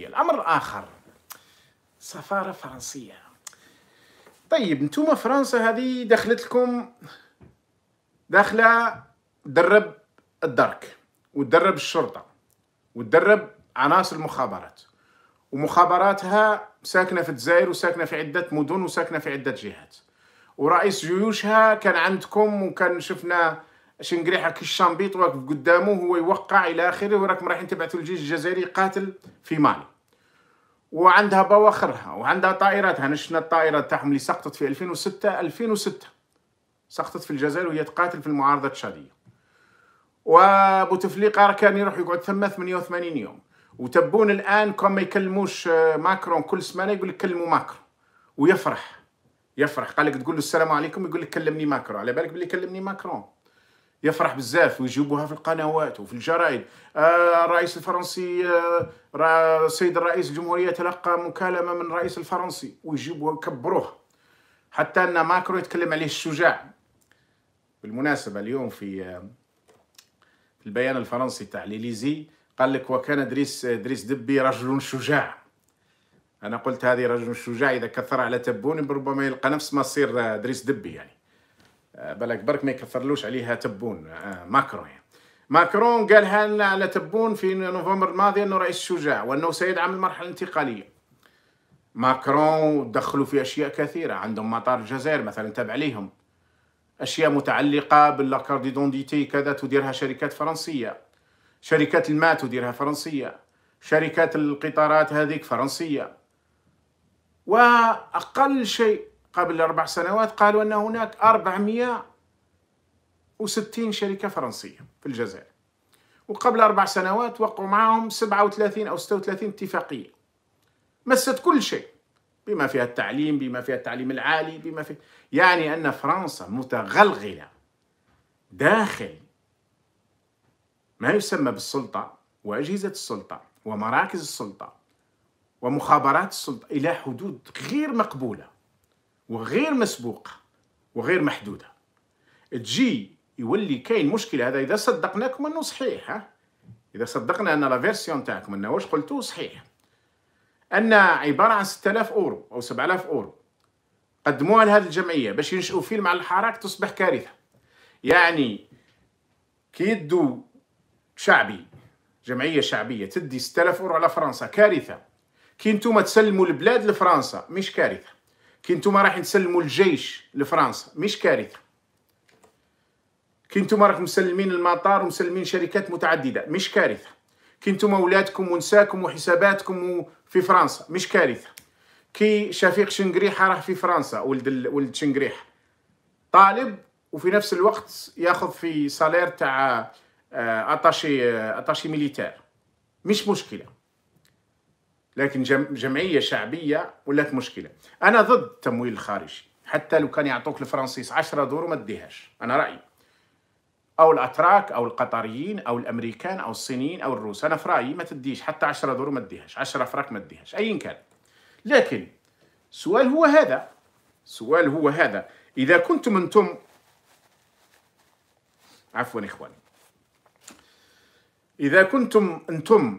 الأمر الآخر سفارة فرنسية طيب نتوما فرنسا هذه دخلت لكم داخلة تدرب الدرك وتدرب الشرطة وتدرب عناصر المخابرات ومخابراتها ساكنة في الجزائر وساكنة في عدة مدن وساكنة في عدة جهات ورئيس جيوشها كان عندكم وكان شفنا اش نقريحك الشامبيط واقف قدامه هو يوقع الى اخره وراكم رايحين تبعثوا الجيش الجزائري يقاتل في مالي وعندها بواخرها وعندها طائراتها نشنا الطائرة تاعهم اللي سقطت في 2006 2006 سقطت في الجزائر وهي تقاتل في المعارضة التشادية وبوتفليقة كان يروح يقعد ثم 88 يوم وتبون الآن كون ما يكلموش آه، ماكرون كل سمانة يقول لك كلموا ماكرون ويفرح يفرح قال لك تقول له السلام عليكم يقول لك كلمني ماكرون على بالك بلي كلمني ماكرون يفرح بزاف ويجيبوها في القنوات وفي الجرائد آه الرئيس الفرنسي آه سيد الرئيس الجمهورية تلقى مكالمة من الرئيس الفرنسي ويجيبوها ويكبروها حتى أن ماكرو يتكلم عليه الشجاع بالمناسبة اليوم في آه البيان الفرنسي تاع ليليزي قال لك وكان ادريس ادريس آه، دبي رجل شجاع انا قلت هذه رجل شجاع اذا كثر على تبون ربما يلقى نفس مصير ادريس آه، دبي يعني آه، بلاك برك ما يكثرلوش عليها تبون آه، ماكرون يعني. ماكرون قالها لنا على تبون في نوفمبر الماضي انه رئيس شجاع وانه سيدعم المرحله الانتقاليه ماكرون دخلوا في اشياء كثيره عندهم مطار الجزائر مثلا تبع ليهم اشياء متعلقه باللاكارد دونتيتي كذا تديرها شركات فرنسيه شركات الماء تديرها فرنسيه شركات القطارات هذيك فرنسيه واقل شيء قبل أربع سنوات قالوا أن هناك 460 شركة فرنسية في الجزائر وقبل أربع سنوات وقعوا معهم 37 أو 36 اتفاقية مست كل شيء بما فيها التعليم بما فيها التعليم العالي بما فيه يعني أن فرنسا متغلغلة داخل ما يسمى بالسلطة وأجهزة السلطة ومراكز السلطة ومخابرات السلطة إلى حدود غير مقبولة وغير مسبوقه وغير محدوده تجي يولي كاين مشكل هذا اذا صدقناكم انه صحيح ها اذا صدقنا ان لا فيرسيون تاعكم انه واش قلتو صحيح ان عباره عن 6000 اورو او 7000 اورو قدموها لهذه الجمعيه باش ينشئوا فيلم على الحراك تصبح كارثه يعني كي يدو شعبي جمعيه شعبيه تدي 6000 اورو على فرنسا كارثه كي نتوما تسلموا البلاد لفرنسا مش كارثه كي نتوما رايحين تسلموا الجيش لفرنسا مش كارثه كي نتوما راكم مسلمين المطار ومسلمين شركات متعدده مش كارثه كي نتوما ولادكم ونساكم وحساباتكم في فرنسا مش كارثه كي شفيق شنقريحه راه في فرنسا ولد ال... ولد شنقريحه طالب وفي نفس الوقت ياخذ في سالير تاع اتاشي آه، اتاشي آه، ميليتير مش مشكله لكن جمعيه شعبيه ولات مشكله انا ضد التمويل الخارجي حتى لو كان يعطوك الفرنسيس 10 دور ما تديهاش انا رايي او الاتراك او القطريين او الامريكان او الصينيين او الروس انا في رايي ما تديش حتى 10 دور ما تديهاش 10 فرانك ما تديهاش ايا كان لكن السؤال هو هذا السؤال هو هذا اذا كنتم انتم عفوا اخواني اذا كنتم انتم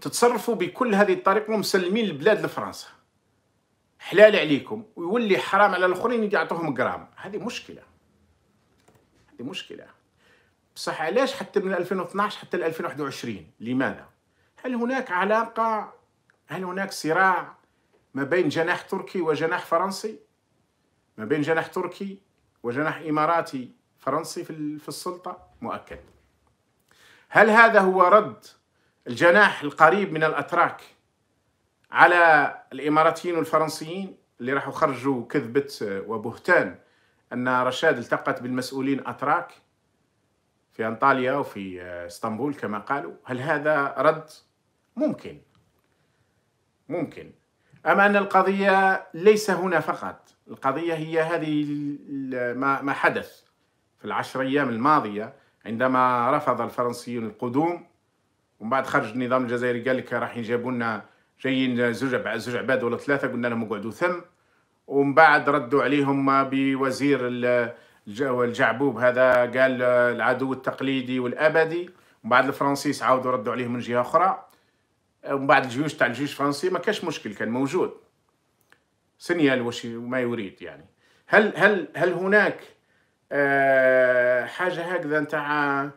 تتصرفوا بكل هذه الطريقه ومسلمين البلاد لفرنسا حلال عليكم ويولي حرام على الاخرين يعطوهم غرام هذه مشكله هذه مشكله بصح علاش حتى من 2012 حتى 2021 لماذا هل هناك علاقه هل هناك صراع ما بين جناح تركي وجناح فرنسي ما بين جناح تركي وجناح اماراتي فرنسي في السلطه مؤكد هل هذا هو رد الجناح القريب من الأتراك على الإماراتيين والفرنسيين اللي راحوا خرجوا كذبة وبهتان أن رشاد التقت بالمسؤولين أتراك في أنطاليا وفي آه، اسطنبول كما قالوا هل هذا رد؟ ممكن ممكن أما أن القضية ليس هنا فقط القضية هي هذه ما حدث في العشر أيام الماضية عندما رفض الفرنسيون القدوم ومن بعد خرج النظام الجزائري قال لك راح يجيبوا لنا جايين زوج زوج عباد ولا ثلاثه قلنا لهم اقعدوا ثم ومن بعد ردوا عليهم بوزير الجعبوب هذا قال العدو التقليدي والابدي ومن بعد الفرنسيس عاودوا ردوا عليهم من جهه اخرى ومن بعد الجيوش تاع الجيش الفرنسي ما كاش مشكل كان موجود سنيال وش ما يريد يعني هل هل هل هناك آه حاجه هكذا نتاع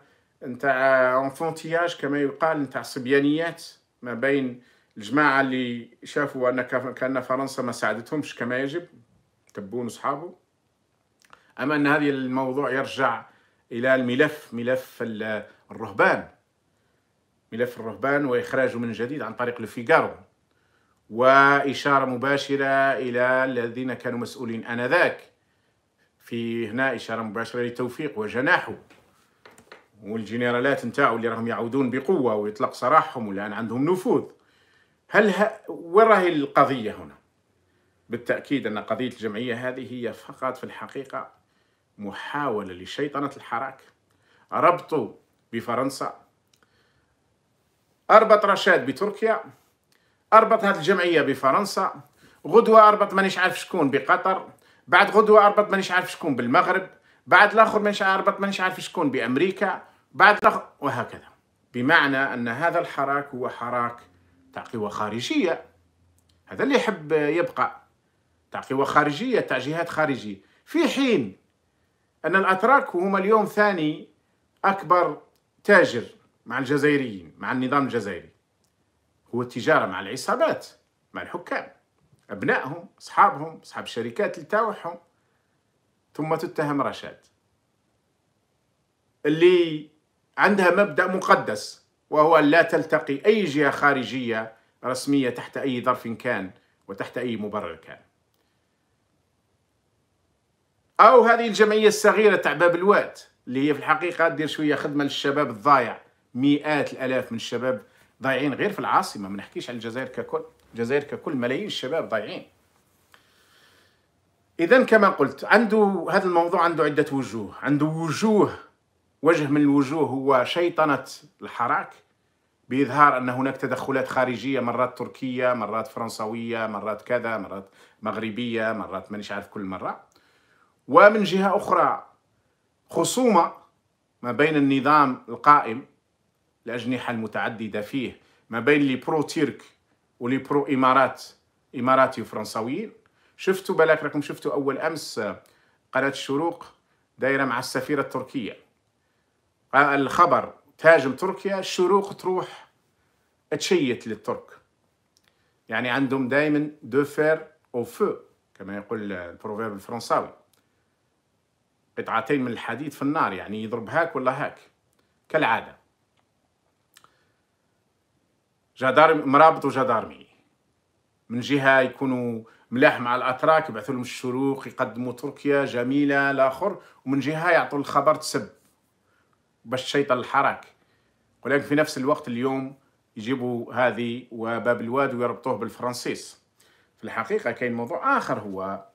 نتاع اونفونتياج كما يقال نتاع الصبيانيات ما بين الجماعه اللي شافوا ان كان فرنسا ما ساعدتهمش كما يجب تبون اصحابه اما ان هذا الموضوع يرجع الى الملف ملف الرهبان ملف الرهبان واخراجه من جديد عن طريق لوفيغارو واشاره مباشره الى الذين كانوا مسؤولين انذاك في هنا اشاره مباشره لتوفيق وجناحه والجنرالات نتاعو اللي راهم يعودون بقوه ويطلق سراحهم والان عندهم نفوذ هل ه... وين راهي القضيه هنا؟ بالتاكيد ان قضيه الجمعيه هذه هي فقط في الحقيقه محاوله لشيطنه الحراك ربطوا بفرنسا اربط رشاد بتركيا اربط هذه الجمعيه بفرنسا غدوه اربط مانيش عارف شكون بقطر بعد غدوه اربط مانيش عارف شكون بالمغرب بعد الاخر مانيش عارف مانيش عارف شكون بامريكا بعد الاخر وهكذا بمعنى ان هذا الحراك هو حراك تاع قوى خارجيه هذا اللي يحب يبقى تاع قوى خارجيه تاع جهات خارجيه في حين ان الاتراك هما اليوم ثاني اكبر تاجر مع الجزائريين مع النظام الجزائري هو التجاره مع العصابات مع الحكام ابنائهم اصحابهم اصحاب الشركات اللي تاوعهم ثم تتهم رشاد اللي عندها مبدأ مقدس وهو لا تلتقي أي جهة خارجية رسمية تحت أي ظرف كان وتحت أي مبرر كان أو هذه الجمعية الصغيرة تاع باب الواد اللي هي في الحقيقة تدير شوية خدمة للشباب الضايع مئات الآلاف من الشباب ضايعين غير في العاصمة ما نحكيش على الجزائر ككل الجزائر ككل ملايين الشباب ضايعين اذا كما قلت عنده هذا الموضوع عنده عده وجوه عنده وجوه وجه من الوجوه هو شيطنه الحراك باظهار ان هناك تدخلات خارجيه مرات تركيه مرات فرنسويه مرات كذا مرات مغربيه مرات مانيش عارف كل مره ومن جهه اخرى خصومه ما بين النظام القائم الاجنحه المتعدده فيه ما بين لي برو تيرك ولي برو امارات اماراتي وفرنساويين شفتوا بالك راكم شفتوا اول امس آه، قناه الشروق دايره مع السفيره التركيه آه، الخبر تهاجم تركيا الشروق تروح تشيت للترك يعني عندهم دائما دو فير او فو كما يقول البروفيرب الفرنساوي قطعتين من الحديد في النار يعني يضرب هاك ولا هاك كالعاده جدار مرابط وجدارمي من جهه يكونوا ملاح مع الاتراك يبعثوا لهم الشروق يقدموا تركيا جميله لاخر ومن جهه يعطوا الخبر تسب باش تشيطن الحراك ولكن في نفس الوقت اليوم يجيبوا هذه وباب الواد ويربطوه بالفرنسيس في الحقيقه كاين موضوع اخر هو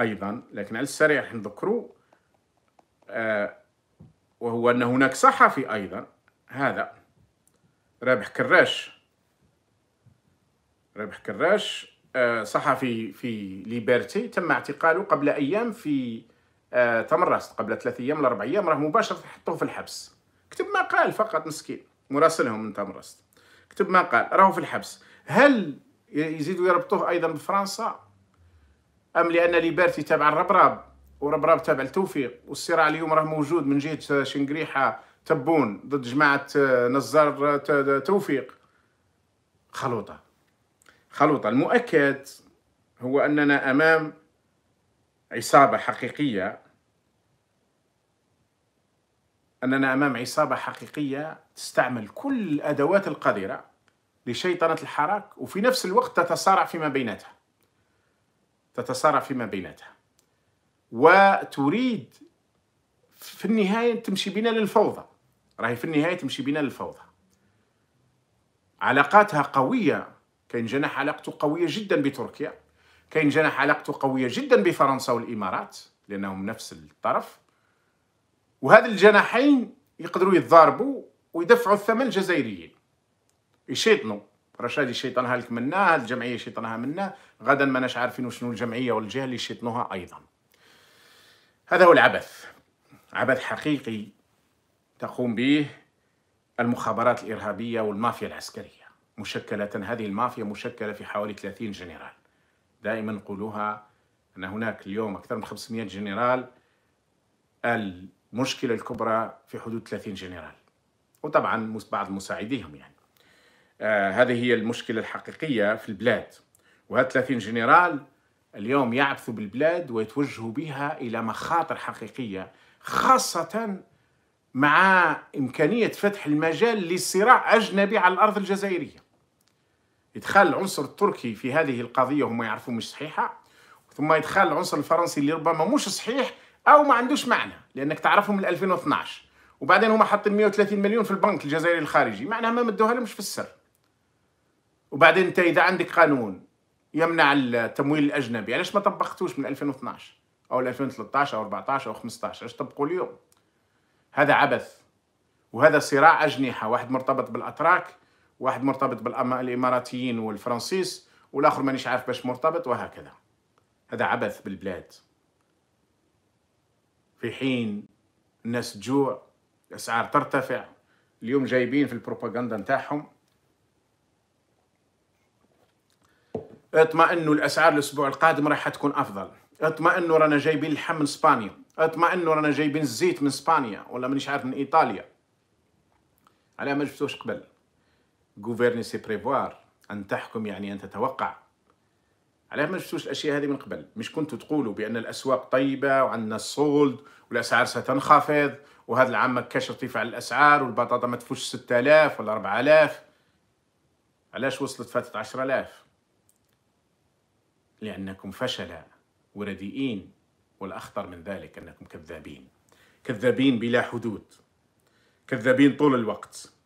ايضا لكن على السريع راح نذكرو آه وهو ان هناك صحفي ايضا هذا رابح كراش ربح كراش آه، صحفي في ليبرتي تم اعتقاله قبل ايام في آه، تمرست قبل ثلاث ايام لاربع ايام راه مباشره حطوه في الحبس كتب ما قال فقط مسكين مراسلهم من تمرست كتب ما قال راهو في الحبس هل يزيدوا يربطوه ايضا بفرنسا ام لان ليبرتي تابع الربراب وربراب تابع التوفيق والصراع اليوم راه موجود من جهه شنقريحه تبون ضد جماعه آه، نزار توفيق خلوطه خلوط المؤكد هو أننا أمام عصابة حقيقية أننا أمام عصابة حقيقية تستعمل كل الأدوات القذرة لشيطنة الحراك وفي نفس الوقت تتصارع فيما بيناتها تتصارع فيما بيناتها وتريد في النهاية تمشي بنا للفوضى راهي في النهاية تمشي بنا للفوضى علاقاتها قوية كاين جناح علاقته قويه جدا بتركيا كاين جناح علاقته قويه جدا بفرنسا والامارات لانهم نفس الطرف وهذا الجناحين يقدروا يتضاربوا ويدفعوا الثمن الجزائريين يشيطنوا رشاد يشيطنها لك منا هاد الجمعيه يشيطنها منا غدا ما ناش عارفين شنو الجمعيه والجهه اللي يشيطنوها ايضا هذا هو العبث عبث حقيقي تقوم به المخابرات الارهابيه والمافيا العسكريه مشكلة هذه المافيا مشكلة في حوالي 30 جنرال دائما نقولوها أن هناك اليوم أكثر من 500 جنرال المشكلة الكبرى في حدود 30 جنرال وطبعا بعض مساعديهم يعني آه هذه هي المشكلة الحقيقية في البلاد وهاد 30 جنرال اليوم يعبثوا بالبلاد ويتوجهوا بها إلى مخاطر حقيقية خاصة مع إمكانية فتح المجال لصراع أجنبي على الأرض الجزائرية إدخال العنصر التركي في هذه القضية هم يعرفوا مش صحيحة ثم إدخال العنصر الفرنسي اللي ربما مش صحيح أو ما عندوش معنى لأنك تعرفهم من 2012 وبعدين هما حاطين 130 مليون في البنك الجزائري الخارجي معناها ما مدوها لهمش في السر وبعدين أنت إذا عندك قانون يمنع التمويل الأجنبي علاش ما طبقتوش من 2012 أو 2013 أو 14 أو 15 علاش طبقوا اليوم هذا عبث وهذا صراع أجنحة واحد مرتبط بالأتراك واحد مرتبط بالاماراتيين والفرنسيس والاخر مانيش عارف باش مرتبط وهكذا هذا عبث بالبلاد في حين الناس تجوع الاسعار ترتفع اليوم جايبين في البروباغندا نتاعهم اطمئنوا الاسعار الاسبوع القادم راح تكون افضل اطمئنوا رانا جايبين اللحم من اسبانيا اطمئنوا رانا جايبين الزيت من اسبانيا ولا مانيش عارف من ايطاليا على ما جبتوش قبل غوفيرني سي بريفوار أن تحكم يعني أن تتوقع علاه ما شفتوش الأشياء هذه من قبل مش كنتوا تقولوا بأن الأسواق طيبة وعندنا الصولد والأسعار ستنخفض وهذا العام ما كاش ارتفاع الأسعار والبطاطا ما تفوش 6000 ولا 4000 علاش وصلت فاتت 10000 لأنكم فشلاء ورديئين والأخطر من ذلك أنكم كذابين كذابين بلا حدود كذابين طول الوقت